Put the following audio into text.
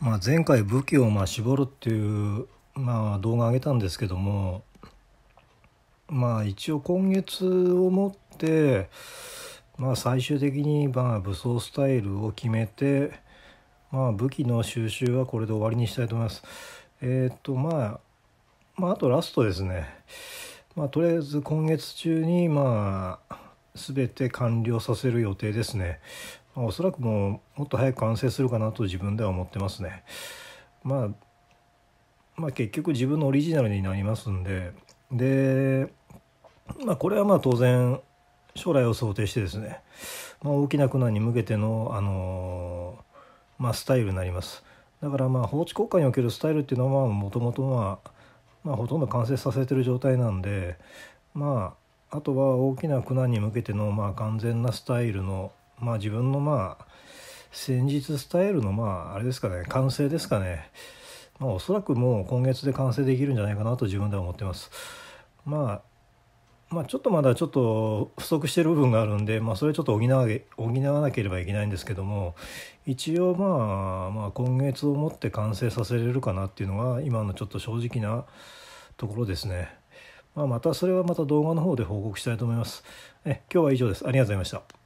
まあ、前回武器をまあ絞るっていう、まあ、動画上げたんですけどもまあ一応今月をもって、まあ、最終的にまあ武装スタイルを決めて、まあ、武器の収集はこれで終わりにしたいと思います。えっ、とまあまあ、あとラストですね。まあ、とりあえず今月中に、まあ、すべて完了させる予定ですね。まあ、おそらくもうもっと早く完成するかなと自分では思ってますね。まあ、まあ、結局自分のオリジナルになりますんで、で、まあ、これはまあ当然将来を想定してですね、まあ、大きな苦難に向けての、あのー、まあ、スタイルになりますだからまあ法治国家におけるスタイルっていうのはもともとまあ、まあ、ほとんど完成させてる状態なんでまああとは大きな苦難に向けてのまあ完全なスタイルのまあ自分のまあ戦術スタイルのまああれですかね完成ですかねまあおそらくもう今月で完成できるんじゃないかなと自分では思ってますまあまあちょっとまだちょっと不足してる部分があるんで、まあ、それちょっと補わ補わなければいけないんですけども一応まあまあ今月をもって完成させれるかなっていうのが今のちょっと正直なところですね、まあ、またそれはまた動画の方で報告したいと思いますえ今日は以上ですありがとうございました